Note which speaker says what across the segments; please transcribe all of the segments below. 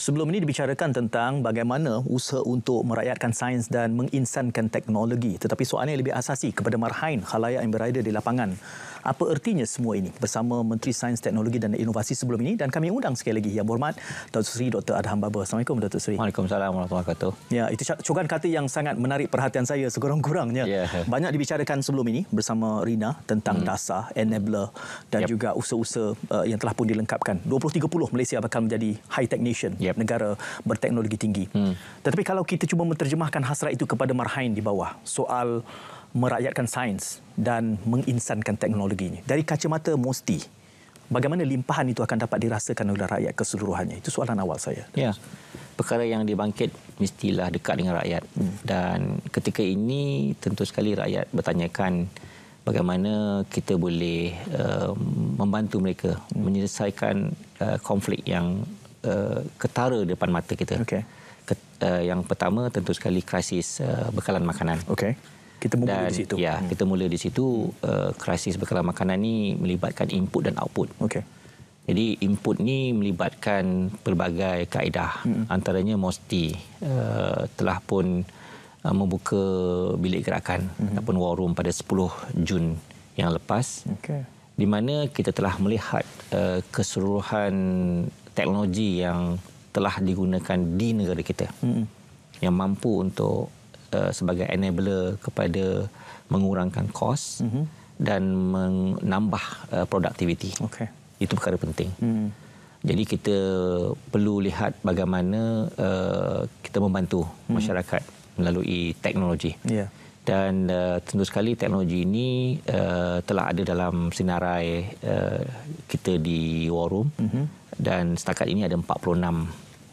Speaker 1: Sebelum ini dibicarakan tentang bagaimana usaha untuk merakyatkan sains dan menginsankan teknologi. Tetapi soalan yang lebih asasi kepada marhain khalayak yang berada di lapangan. Apa ertinya semua ini bersama Menteri Sains, Teknologi dan Inovasi sebelum ini dan kami undang sekali lagi yang berhormat Dr. Sri Dr. Adham Baba. Assalamualaikum Dr. Sri. Waalaikumsalam warahmatullahi wabarakatuh. Ya, itu cugan kata yang sangat menarik perhatian saya sekurang-kurangnya. Yeah. Banyak dibicarakan sebelum ini bersama Rina tentang hmm. dasar, enabler dan yep. juga usaha-usaha uh, yang telah pun dilengkapkan. 2030 Malaysia akan menjadi high tech nation yep. negara berteknologi tinggi. Hmm. Tetapi kalau kita cuba menterjemahkan hasrat itu kepada marhain di bawah, soal merakyatkan sains dan menginsankan teknologi ini dari kacamata mosti bagaimana limpahan itu akan dapat dirasakan oleh rakyat keseluruhannya itu soalan awal saya ya perkara yang dibangkit
Speaker 2: mestilah dekat dengan rakyat hmm. dan ketika ini tentu sekali rakyat bertanyakan bagaimana kita boleh uh, membantu mereka hmm. menyelesaikan uh, konflik yang Eh, ketara depan mata kita. Okay. Ket, uh, yang pertama tentu sekali krisis uh, bekalan makanan. Okay. Kita mula dan, di situ. Ya, hmm. kita mula di situ uh, krisis bekalan makanan ini melibatkan input dan output. Okay. Jadi input ni melibatkan pelbagai kaedah hmm. antaranya mesti uh, telah pun uh, membuka bilik gerakan hmm. ataupun war room pada 10 Jun yang lepas. Okay. Di mana kita telah melihat uh, keseluruhan teknologi yang telah digunakan di negara kita hmm. yang mampu untuk uh, sebagai enabler kepada mengurangkan kos hmm. dan menambah uh, productivity. Okay. Itu perkara penting. Hmm. Jadi kita perlu lihat bagaimana uh, kita membantu hmm. masyarakat melalui teknologi. Yeah. Dan uh, tentu sekali teknologi ini uh, telah ada dalam senarai uh, kita di war room. Mm-hmm dan setakat ini ada 46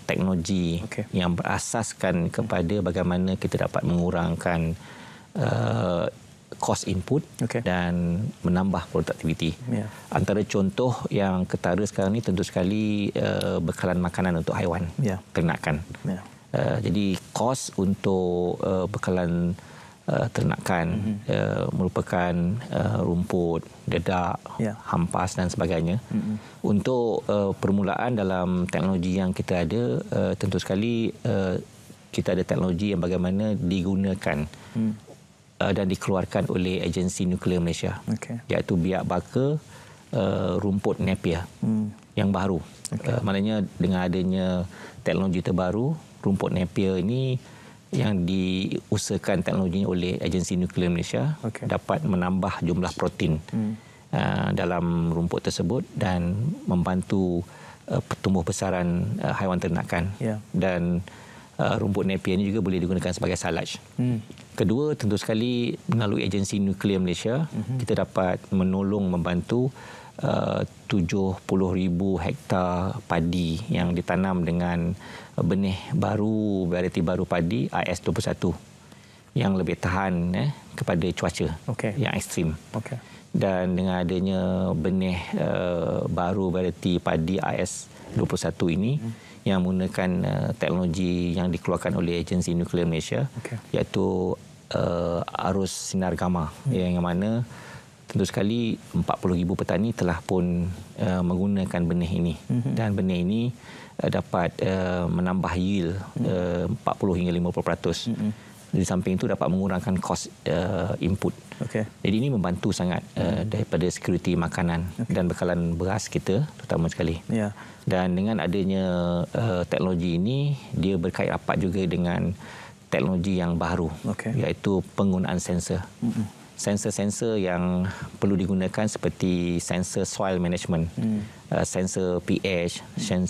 Speaker 2: teknologi okay. yang berasaskan kepada bagaimana kita dapat mengurangkan uh, cost input okay. dan menambah produktiviti. Yeah. Antara contoh yang ketara sekarang ini tentu sekali uh, bekalan makanan untuk haiwan, yeah. ternakan. Yeah. Uh, jadi kos untuk uh, bekalan uh, ternakan mm-hmm. uh, merupakan uh, rumput, dedak, yeah. hampas dan sebagainya. Mm-hmm. Untuk uh, permulaan dalam teknologi yang kita ada, uh, tentu sekali uh, kita ada teknologi yang bagaimana digunakan mm. uh, dan dikeluarkan oleh agensi nuklear Malaysia. Okay. Iaitu biak bakar uh, rumput Napier mm. yang baru. Okay. Uh, maknanya dengan adanya teknologi terbaru, rumput Napier ini yang diusahakan teknologinya oleh agensi nuklear Malaysia okay. dapat menambah jumlah protein hmm. uh, dalam rumput tersebut dan membantu uh, pertumbuh besaran uh, haiwan ternakan yeah. dan uh, rumput napier ini juga boleh digunakan sebagai salaj. Hmm. Kedua, tentu sekali melalui agensi nuklear Malaysia, hmm kita dapat menolong membantu uh, ribu hektar padi yang ditanam dengan benih baru, variety baru padi IS21 yang lebih tahan eh, kepada cuaca okay. yang ekstrim. Okay. Dan dengan adanya benih uh, baru variety padi IS21 ini hmm. yang menggunakan uh, teknologi yang dikeluarkan oleh agensi nuklear Malaysia okay. iaitu uh, arus sinar gamma hmm. yang mana tentu sekali 40,000 petani telah pun uh, menggunakan benih ini mm-hmm. dan benih ini uh, dapat uh, menambah yield mm-hmm. uh, 40 hingga 50%. Mm-hmm. Di samping itu dapat mengurangkan kos uh, input. Okay. Jadi ini membantu sangat uh, mm daripada security makanan okay. dan bekalan beras kita terutama sekali. Yeah. Dan dengan adanya uh, teknologi ini dia berkait rapat juga dengan teknologi yang baru okay. iaitu penggunaan sensor. Mm-hmm sensor-sensor yang perlu digunakan seperti sensor soil management, hmm. Uh, sensor pH,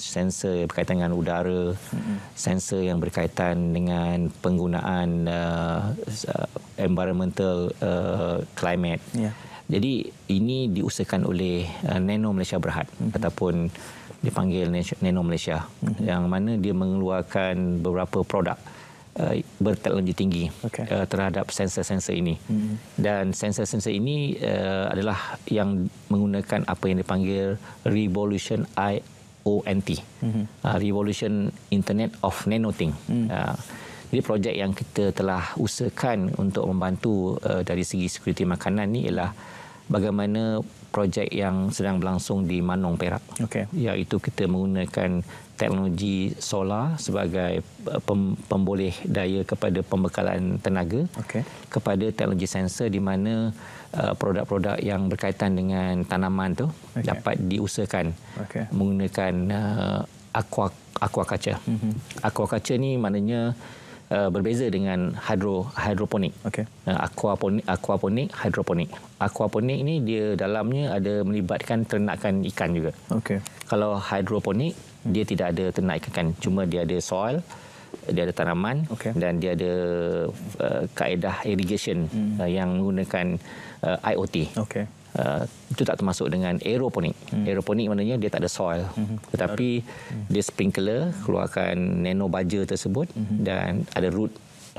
Speaker 2: sensor berkaitan dengan udara, hmm. sensor yang berkaitan dengan penggunaan uh, uh environmental uh, climate. Yeah. Jadi ini diusahakan oleh uh, Nano Malaysia Berhad hmm. ataupun dipanggil Nano Malaysia hmm. yang mana dia mengeluarkan beberapa produk. Hmm uh, berteknologi tinggi okay. uh, terhadap sensor-sensor ini. Mm-hmm. Dan sensor-sensor ini uh, adalah yang menggunakan apa yang dipanggil revolution IoNT. Mm-hmm. Uh, revolution Internet of Nanoting. Thing. mm Uh, jadi projek yang kita telah usahakan untuk membantu uh, dari segi security makanan ni ialah bagaimana projek yang sedang berlangsung di Manong Perak. Okay. Iaitu kita menggunakan teknologi solar sebagai eh, pem- pemboleh daya kepada pembekalan tenaga okay. kepada teknologi sensor di mana uh, produk-produk yang berkaitan dengan tanaman tu okay. dapat diusahakan okay. menggunakan uh, aqua kaca. Mhm. kaca ni maknanya Uh, berbeza dengan hidro hidroponik. Okey. Uh, aquaponik aquaponik hidroponik. Aquaponik ni dia dalamnya ada melibatkan ternakan ikan juga. Okey. Kalau hidroponik hmm. dia tidak ada ternak ikan, cuma dia ada soil, dia ada tanaman okay. dan dia ada uh, kaedah irrigation hmm. uh, yang menggunakan uh, IoT. Okey. Uh, itu tak termasuk dengan aeroponik. Hmm. Aeroponik maknanya dia tak ada soil. Hmm. Tetapi hmm. dia sprinkler keluarkan nano baja tersebut hmm. dan ada root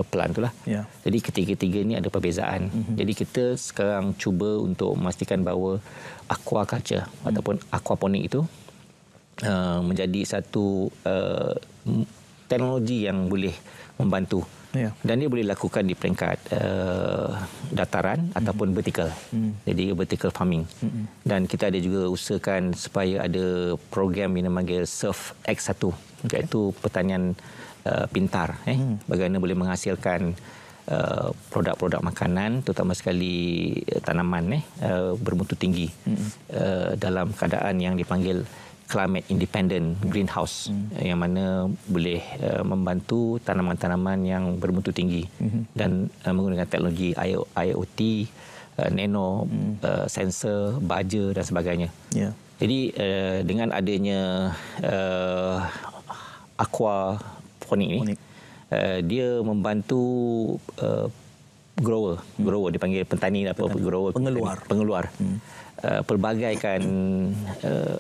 Speaker 2: plant itulah. Yeah. Jadi ketiga-tiga ini ada perbezaan. Hmm. Jadi kita sekarang cuba untuk memastikan bahawa aquaculture hmm. ataupun aquaponik itu uh, menjadi satu uh, teknologi yang boleh membantu Yeah. Dan dia boleh lakukan di peringkat uh, dataran mm-hmm. ataupun vertikal. Mm-hmm. Jadi vertikal farming. Mm-hmm. Dan kita ada juga usahakan supaya ada program yang dipanggil Surf X1 okay. iaitu pertanian uh, pintar eh mm. bagaimana boleh menghasilkan Uh, produk-produk makanan terutama sekali uh, tanaman eh uh, bermutu tinggi mm-hmm. uh, dalam keadaan yang dipanggil climate independent greenhouse hmm yang mana boleh uh, membantu tanaman-tanaman yang bermutu tinggi hmm dan uh, menggunakan teknologi IoT, uh, nano hmm uh, sensor, baja dan sebagainya. Yeah. Jadi uh, dengan adanya uh, aqua ponik ini, uh, dia membantu uh, grower, hmm grower dipanggil petani, lah, petani. apa grower pengeluar, petani, pengeluar hmm uh, pelbagaikan uh,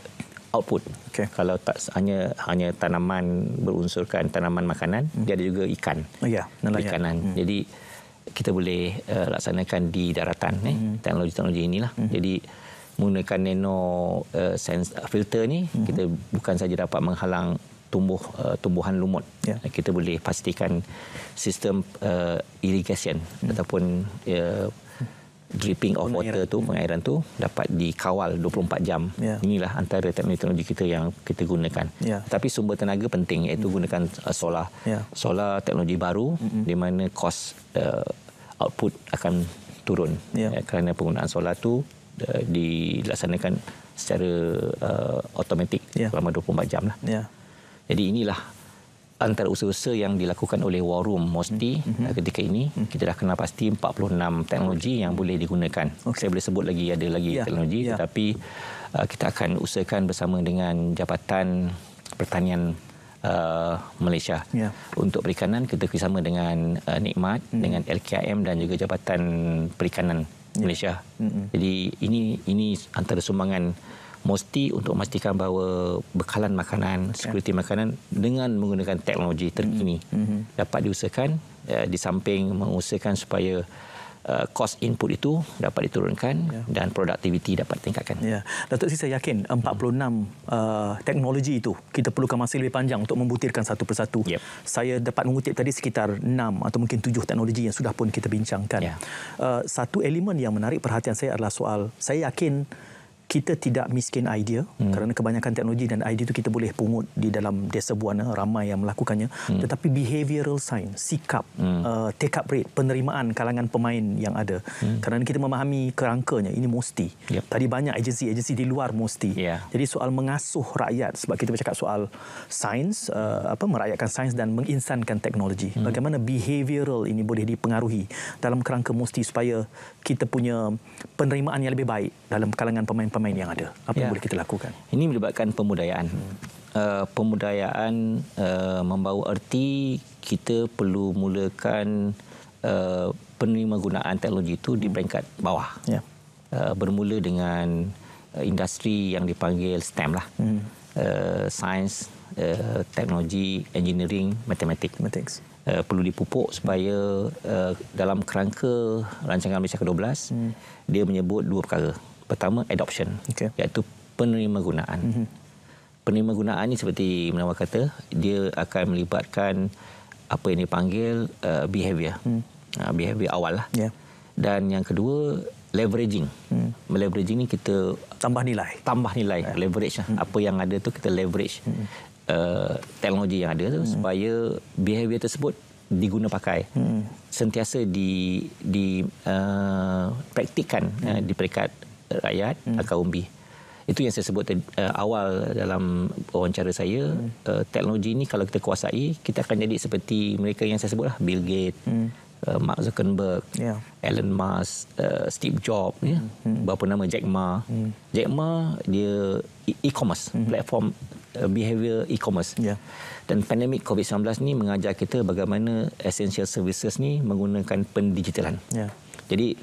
Speaker 2: output. Okay. Kalau tak hanya hanya tanaman berunsurkan tanaman makanan, hmm. dia ada juga ikan. Oh, ya, yeah. ikanan. Hmm. Jadi kita boleh uh, laksanakan di daratan eh hmm. teknologi-teknologi inilah. Hmm. Jadi menggunakan nano uh, eh, sense filter ni hmm. kita bukan saja dapat menghalang tumbuh uh, tumbuhan lumut. Yeah. Ya. Kita boleh pastikan sistem uh, irrigation hmm. ataupun uh, dripping of Penairan. water tu pengairan tu dapat dikawal 24 jam. Yeah. Inilah antara teknologi-teknologi kita yang kita gunakan. Yeah. Tapi sumber tenaga penting iaitu mm. gunakan uh, solar. Yeah. Solar teknologi baru Mm-mm. di mana kos uh, output akan turun. Yeah. Uh, ya, kerana penggunaan solar tu uh, dilaksanakan secara uh, automatik yeah. selama 24 jam lah. Yeah. Jadi inilah antara usaha-usaha yang dilakukan oleh War Room mostly mm-hmm. mm-hmm. Eh, ketika ini mm-hmm. kita dah kenal pasti 46 teknologi yang boleh digunakan. Okay. Saya boleh sebut lagi ada lagi yeah. teknologi yeah. tetapi uh, kita akan usahakan bersama dengan Jabatan Pertanian Uh, Malaysia yeah. untuk perikanan kita kerjasama dengan uh, Nikmat mm. dengan LKM dan juga Jabatan Perikanan yeah. Malaysia. Mm-mm. Jadi ini ini antara sumbangan mesti untuk memastikan bahawa bekalan makanan okay. security makanan dengan menggunakan teknologi terkini mm-hmm. mm-hmm. dapat diusahakan uh, di samping mengusahakan supaya Uh, cost input itu dapat diturunkan yeah. dan produktiviti dapat tingkatkan. Ya.
Speaker 1: Yeah. Datuk Sri saya yakin 46 uh, eh, teknologi itu kita perlukan masa lebih panjang untuk membutirkan satu persatu. Yep. Saya dapat mengutip tadi sekitar 6 atau mungkin 7 teknologi yang sudah pun kita bincangkan. Yeah. Ya. Uh, satu elemen yang menarik perhatian saya adalah soal saya yakin kita tidak miskin idea hmm. kerana kebanyakan teknologi dan idea itu kita boleh pungut di dalam desa buana ramai yang melakukannya hmm. tetapi behavioral science, sikap hmm. uh, take up rate penerimaan kalangan pemain yang ada hmm. kerana kita memahami kerangkanya ini mesti yep. tadi banyak agensi-agensi di luar mesti yeah. jadi soal mengasuh rakyat sebab kita bercakap soal sains uh, apa merayakan sains dan menginsankan teknologi hmm. bagaimana behavioral ini boleh dipengaruhi dalam kerangka mesti supaya kita punya penerimaan yang lebih baik dalam kalangan pemain-pemain pemain yang ada? Apa ya. yang boleh kita lakukan? Ini melibatkan
Speaker 2: pemudayaan. Hmm. Uh, pemudayaan uh, membawa erti kita perlu mulakan uh, penerima gunaan teknologi itu hmm. di peringkat bawah. Ya. Uh, bermula dengan uh, industri yang dipanggil STEM lah. Hmm. Uh, sains, uh, teknologi, engineering, matematik. Uh, perlu dipupuk supaya uh, dalam kerangka rancangan Malaysia ke-12, hmm. dia menyebut dua perkara. Pertama, adoption. Okay. Iaitu penerima gunaan. Mm-hmm. Penerima gunaan ini seperti Menawar kata, dia akan melibatkan apa yang dipanggil uh, behavior. Mm. Uh, behavior awal lah. Yeah. Dan yang kedua, leveraging. Mm. Leveraging ini kita... Tambah nilai. Tambah nilai. Yeah. Leverage lah. Mm. Apa yang ada tu kita leverage. Mm. Uh, teknologi yang ada tu hmm. supaya behavior tersebut diguna pakai hmm. sentiasa di di uh, praktikan hmm. uh, di peringkat rakyat hmm. kaum B. Itu yang saya sebut uh, awal dalam wawancara saya. Hmm. Uh, teknologi ini kalau kita kuasai, kita akan jadi seperti mereka yang saya sebutlah Bill Gates, hmm. uh, Mark Zuckerberg, yeah. Elon Musk, uh, Steve Jobs, yeah? hmm. berapa nama Jack Ma. Hmm. Jack Ma dia e- e-commerce hmm. platform uh, behavior e-commerce. Yeah. Dan pandemik COVID-19 ni mengajar kita bagaimana essential services ni menggunakan pendigitalan. Yeah. Jadi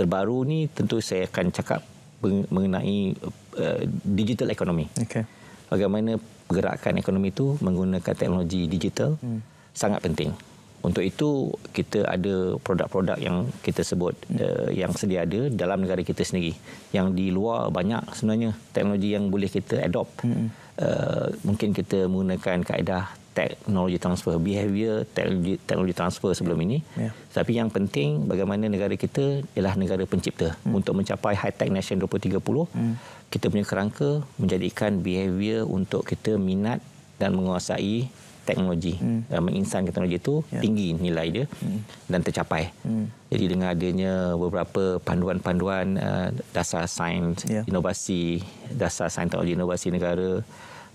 Speaker 2: terbaru ni tentu saya akan cakap mengenai uh, digital economy. Okay. Bagaimana pergerakan ekonomi itu menggunakan teknologi digital hmm. sangat penting. Untuk itu kita ada produk-produk yang kita sebut hmm. uh, yang sedia ada dalam negara kita sendiri. Yang di luar banyak sebenarnya teknologi yang boleh kita adopt. Hmm. Uh, mungkin kita menggunakan kaedah teknologi transfer behavior teknologi teknologi transfer sebelum ya. ini yeah. tapi yang penting bagaimana negara kita ialah negara pencipta mm. untuk mencapai high tech nation 2030 mm. kita punya kerangka menjadikan behavior untuk kita minat dan menguasai teknologi mm. dan menginsan teknologi itu yeah. tinggi nilai dia mm. dan tercapai mm. jadi dengan adanya beberapa panduan-panduan uh, dasar sains yeah. inovasi dasar sains teknologi inovasi negara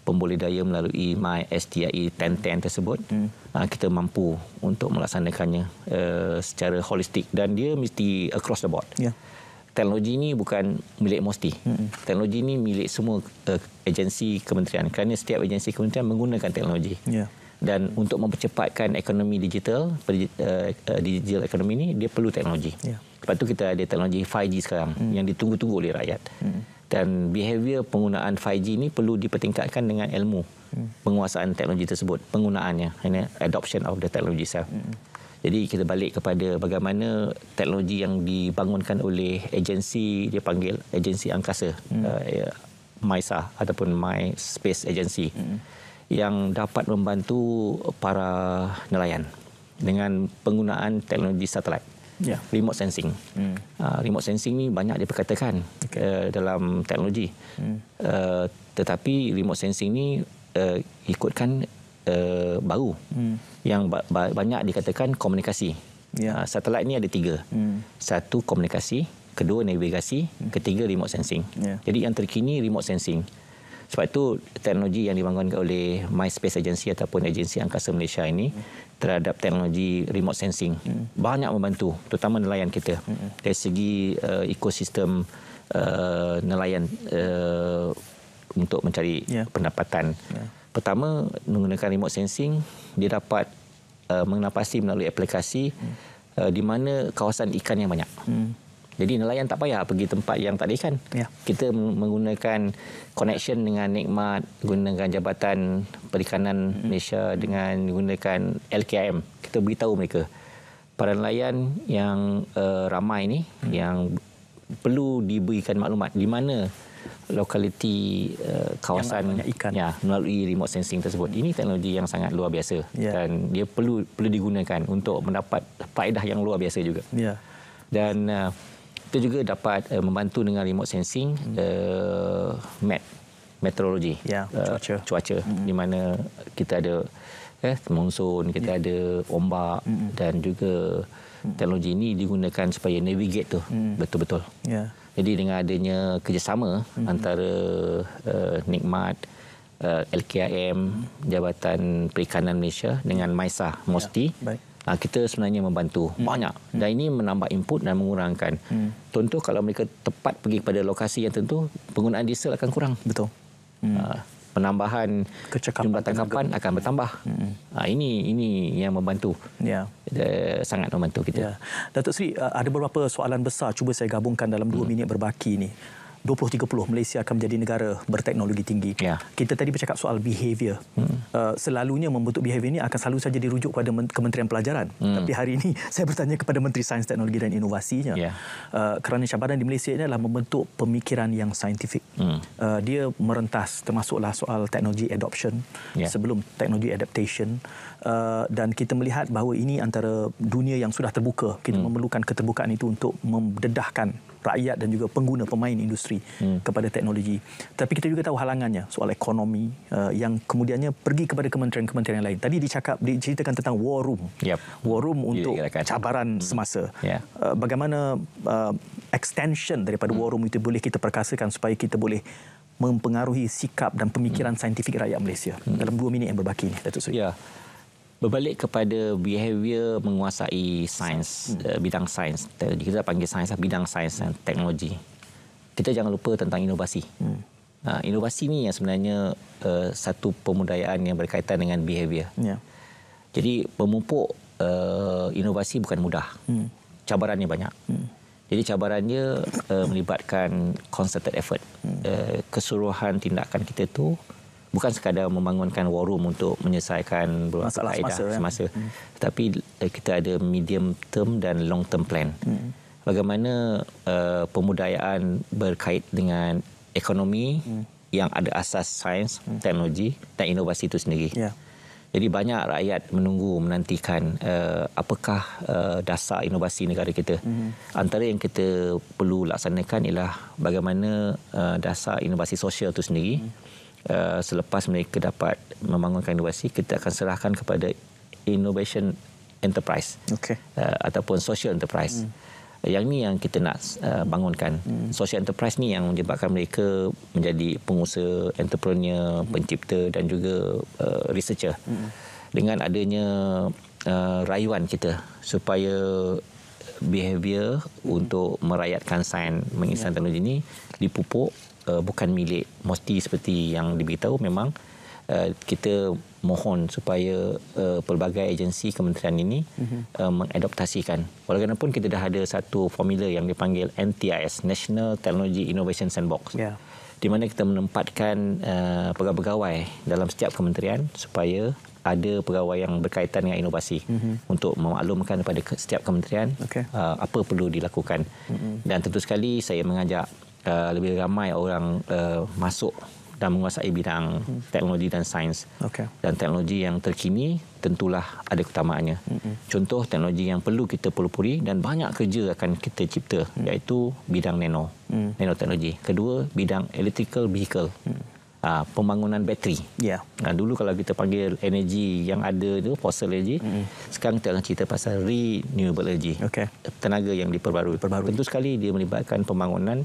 Speaker 2: pembudidaya melalui My STI 1010 tersebut hmm. uh, kita mampu untuk melaksanakannya uh, secara holistik dan dia mesti across the board. Yeah. Teknologi ini bukan milik Mosti. Hmm. Teknologi ini milik semua uh, agensi kementerian kerana setiap agensi kementerian menggunakan teknologi. Yeah. Dan untuk mempercepatkan ekonomi digital, uh, digital ekonomi ini, dia perlu teknologi. Yeah. Lepas itu kita ada teknologi 5G sekarang hmm. yang ditunggu-tunggu oleh rakyat. Hmm dan behavior penggunaan 5G ini perlu dipertingkatkan dengan ilmu hmm. penguasaan teknologi tersebut penggunaannya ini adoption of the technology itself hmm. jadi kita balik kepada bagaimana teknologi yang dibangunkan oleh agensi dia panggil agensi angkasa hmm. uh, ya, MISA ataupun My Space Agency hmm. yang dapat membantu para nelayan dengan penggunaan teknologi satelit yeah. remote sensing. Mm. Uh, remote sensing ni banyak diperkatakan okay. uh, eh, dalam teknologi. Mm. Uh, tetapi remote sensing ni uh, ikutkan uh, baru mm. yang ba- ba- banyak dikatakan komunikasi. Yeah. Ya. Uh, satelit ni ada tiga. Mm. Satu komunikasi, kedua navigasi, mm. ketiga remote sensing. Yeah. Jadi yang terkini remote sensing. Sebab itu teknologi yang dibangunkan oleh My Space Agency ataupun agensi angkasa Malaysia ini. Hmm terhadap teknologi remote sensing hmm. banyak membantu terutama nelayan kita hmm. dari segi uh, ekosistem uh, nelayan uh, untuk mencari yeah. pendapatan yeah. pertama menggunakan remote sensing dia dapat uh, mengenapasi melalui aplikasi hmm. uh, di mana kawasan ikan yang banyak hmm. Jadi nelayan tak payah pergi tempat yang tak ada ikan. Ya. Kita menggunakan connection dengan Nikmat, gunakan Jabatan Perikanan hmm Malaysia dengan gunakan LKM. Kita beritahu mereka. Para nelayan yang uh, ramai ni hmm yang perlu diberikan maklumat di mana lokaliti uh, kawasan ikan. ya melalui remote sensing tersebut. Ini teknologi yang sangat luar biasa ya. dan dia perlu perlu digunakan untuk mendapat faedah yang luar biasa juga. Ya. Dan uh, kita juga dapat uh, membantu dengan remote sensing hmm. uh, meteorologi yeah, ya, cuaca uh, cuaca hmm. di mana kita ada eh monsoon, kita yeah. ada ombak hmm. dan juga hmm. teknologi ini digunakan supaya navigate tu hmm. betul-betul yeah. jadi dengan adanya kerjasama hmm. antara uh, nikmat uh, LKIM hmm. Jabatan Perikanan Malaysia dengan ya. MISA ya, MOSTI yeah uh, kita sebenarnya membantu hmm. banyak dan ini menambah input dan mengurangkan hmm. contoh kalau mereka tepat pergi kepada lokasi yang tentu penggunaan diesel akan kurang betul hmm. uh, penambahan Kecekapan jumlah tangkapan akan bertambah. Hmm. Ha, ini ini yang membantu.
Speaker 1: Ya. Yeah. sangat membantu kita. Ya. Yeah. Datuk Seri ada beberapa soalan besar cuba saya gabungkan dalam 2 hmm. minit berbaki ini. 2030 Malaysia akan menjadi negara berteknologi tinggi. Yeah. Kita tadi bercakap soal behaviour. Mm. Uh, selalunya membentuk behaviour ini akan selalu saja dirujuk kepada Kementerian Pelajaran. Mm. Tapi hari ini saya bertanya kepada Menteri Sains, Teknologi dan Inovasinya. Yeah. Uh, kerana cabaran di Malaysia ini adalah membentuk pemikiran yang saintifik. Mm. Uh, dia merentas termasuklah soal teknologi adoption yeah. sebelum teknologi adaptation. Uh, dan kita melihat bahawa ini antara dunia yang sudah terbuka. Kita mm. memerlukan keterbukaan itu untuk mendedahkan rakyat dan juga pengguna pemain industri hmm. kepada teknologi. Tapi kita juga tahu halangannya soal ekonomi uh, yang kemudiannya pergi kepada kementerian-kementerian lain. Tadi dicakap diceritakan tentang war room. Yep. War room untuk cabaran hmm. semasa. Yeah. Uh, bagaimana uh, extension daripada hmm. war room itu boleh kita perkasakan supaya kita boleh mempengaruhi sikap dan pemikiran hmm. saintifik rakyat Malaysia hmm. dalam dua minit yang berbaki ini Datuk Seri. Yeah berbalik kepada
Speaker 2: behavior menguasai sains hmm. Eh, bidang sains teknologi kita panggil sains lah, bidang sains dan teknologi kita jangan lupa tentang inovasi hmm. uh, inovasi ni yang sebenarnya uh, satu pemudayaan yang berkaitan dengan behavior yeah. jadi pemupuk uh, eh, inovasi bukan mudah hmm. cabarannya banyak hmm. Jadi cabarannya uh, melibatkan concerted effort. Hmm. Uh, keseluruhan tindakan kita tu bukan sekadar membangunkan war room untuk menyelesaikan beberapa masalah kaedah, semasa, eh? semasa. Ya. Hmm. tapi uh, eh, kita ada medium term dan long term plan hmm. bagaimana uh, pemudayaan berkait dengan ekonomi hmm. yang ada asas sains hmm. teknologi dan inovasi itu sendiri ya. jadi banyak rakyat menunggu menantikan uh, apakah uh, dasar inovasi negara kita hmm. antara yang kita perlu laksanakan ialah bagaimana uh, dasar inovasi sosial itu sendiri hmm. Eh, selepas mereka dapat membangunkan inovasi kita akan serahkan kepada innovation enterprise okay. uh, eh, ataupun social enterprise hmm. yang ni yang kita nak uh, bangunkan hmm. social enterprise ni yang menyebabkan mereka menjadi pengusaha entrepreneur hmm. pencipta dan juga uh, researcher hmm. dengan adanya uh, rayuan kita supaya behavior hmm. untuk merayatkan sains mengisahkan yeah. teknologi ni dipupuk uh, bukan milik mesti seperti yang diberitahu memang uh, kita mohon supaya uh, pelbagai agensi kementerian ini uh-huh. uh, mengadaptasikan walaupun kita dah ada satu formula yang dipanggil NTIS National Technology Innovation Sandbox yeah. di mana kita menempatkan uh, pegawai-pegawai dalam setiap kementerian supaya ada pegawai yang berkaitan dengan inovasi mm-hmm. untuk memaklumkan kepada setiap kementerian okay. uh, apa perlu dilakukan. Mm-hmm. Dan tentu sekali saya mengajak uh, lebih ramai orang uh, masuk dan menguasai bidang hmm. teknologi dan sains. Okay. Dan teknologi yang terkini tentulah ada keutamaannya. Hmm. Contoh teknologi yang perlu kita pelopori dan banyak kerja akan kita cipta hmm. iaitu bidang nano, hmm. teknologi. Kedua, bidang electrical vehicle. Hmm. Uh, pembangunan bateri. Yeah. Ya. Nah, dulu kalau kita panggil energi yang ada itu fossil energy. Mm-hmm. Sekarang kita akan cerita pasal renewable energy. Okay. Tenaga yang diperbarui. diperbarui. Tentu sekali dia melibatkan pembangunan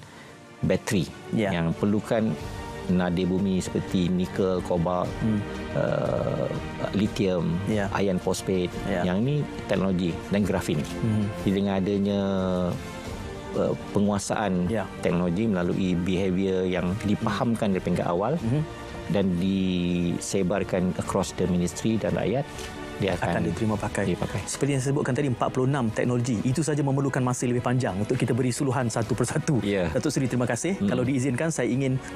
Speaker 2: bateri yeah. yang perlukan nadi bumi seperti nikel, kobalt, hmm. uh, lithium, yeah. iron phosphate. Yeah. Yang ini teknologi dan grafin. Hmm. Dengan adanya uh, penguasaan yeah. teknologi melalui behavior yang dipahamkan dari peringkat awal hmm. dan
Speaker 1: disebarkan across the ministry dan rakyat, dia akan, akan diterima pakai. pakai. Seperti yang saya sebutkan tadi 46 teknologi itu saja memerlukan masa lebih panjang untuk kita beri suluhan satu persatu. Yeah. Datuk Seri terima kasih. Hmm. Kalau diizinkan saya ingin